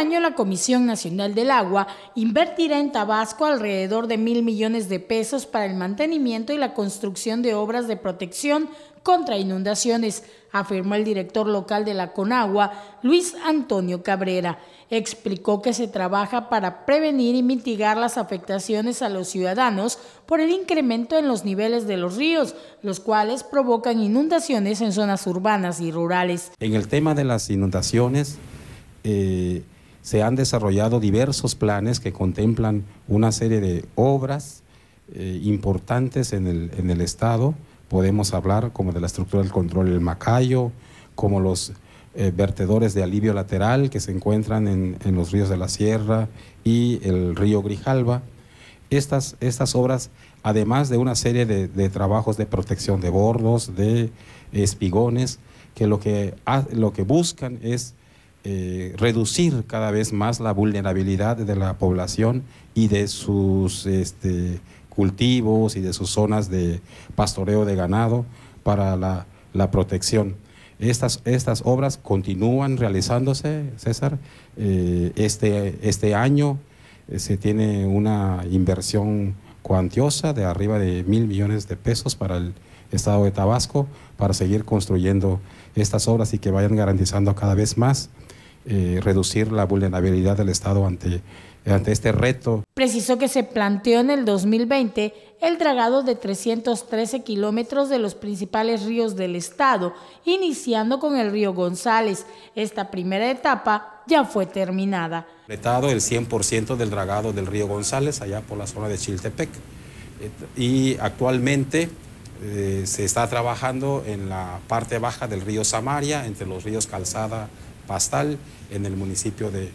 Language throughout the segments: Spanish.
año la Comisión Nacional del Agua invertirá en Tabasco alrededor de mil millones de pesos para el mantenimiento y la construcción de obras de protección contra inundaciones, afirmó el director local de la Conagua, Luis Antonio Cabrera. Explicó que se trabaja para prevenir y mitigar las afectaciones a los ciudadanos por el incremento en los niveles de los ríos, los cuales provocan inundaciones en zonas urbanas y rurales. En el tema de las inundaciones, eh, se han desarrollado diversos planes que contemplan una serie de obras eh, importantes en el, Estado. Podemos hablar como de la estructura del control del Macayo, como los eh, vertedores de alivio lateral que se encuentran en, los ríos de la Sierra y el río Grijalva. Estas, estas obras, además de una serie de, trabajos de protección de bordos, de espigones, que lo que, lo que buscan es eh, reducir cada vez más la vulnerabilidad de la población y de sus este, cultivos y de sus zonas de pastoreo de ganado para la, protección. Estas, estas, obras continúan realizándose, César. Eh, este, este, año eh, se tiene una inversión cuantiosa de arriba de mil millones de pesos para el Estado de Tabasco para seguir construyendo estas obras y que vayan garantizando cada vez más eh, reducir la vulnerabilidad del Estado ante, ante este reto. Precisó que se planteó en el 2020 el dragado de 313 kilómetros de los principales ríos del Estado, iniciando con el río González. Esta primera etapa ya fue terminada. Completado el 100% del dragado del río González, allá por la zona de Chiltepec. Y actualmente eh, se está trabajando en la parte baja del río Samaria, entre los ríos Calzada, Pastal en el municipio de,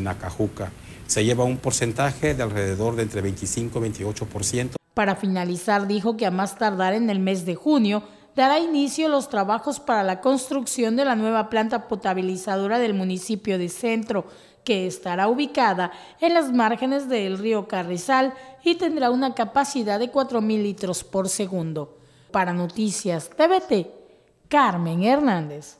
Nacajuca. Se lleva un porcentaje de alrededor de entre 25 y 28%. Para finalizar, dijo que a más tardar en el mes de junio dará inicio los trabajos para la construcción de la nueva planta potabilizadora del municipio de Centro, que estará ubicada en las márgenes del río Carrizal y tendrá una capacidad de 4.000 litros por segundo. Para Noticias TVT, Carmen Hernández.